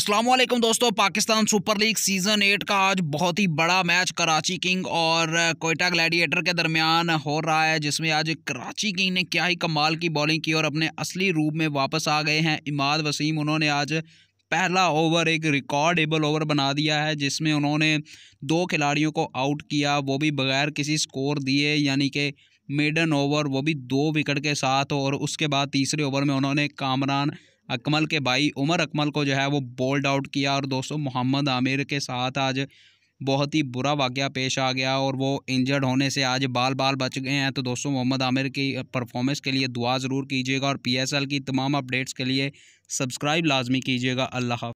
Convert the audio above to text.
असलम दोस्तों Pakistan super league season eight का आज बहुत ही बड़ा मैच कराची किंग और कोयटा ग्लैडिएटर के दरमियान हो रहा है जिसमें आज कराची किंग ने क्या ही कमाल की बॉलिंग की और अपने असली रूप में वापस आ गए हैं इमाद वसीम उन्होंने आज पहला ओवर एक रिकॉर्डेबल ओवर बना दिया है जिसमें उन्होंने दो खिलाड़ियों को आउट किया वो भी बगैर किसी स्कोर दिए यानी कि मिडन ओवर वो भी दो विकेट के साथ और उसके बाद तीसरे ओवर में उन्होंने कामरान अकमल के भाई उमर अकमल को जो है वो बोल्ड आउट किया और दोस्तों मोहम्मद आमिर के साथ आज बहुत ही बुरा वाक्य पेश आ गया और वो इंजर्ड होने से आज बाल बाल बच गए हैं तो दोस्तों मोहम्मद आमिर की परफॉर्मेंस के लिए दुआ ज़रूर कीजिएगा और पीएसएल की तमाम अपडेट्स के लिए सब्सक्राइब लाजमी कीजिएगा अल्लाह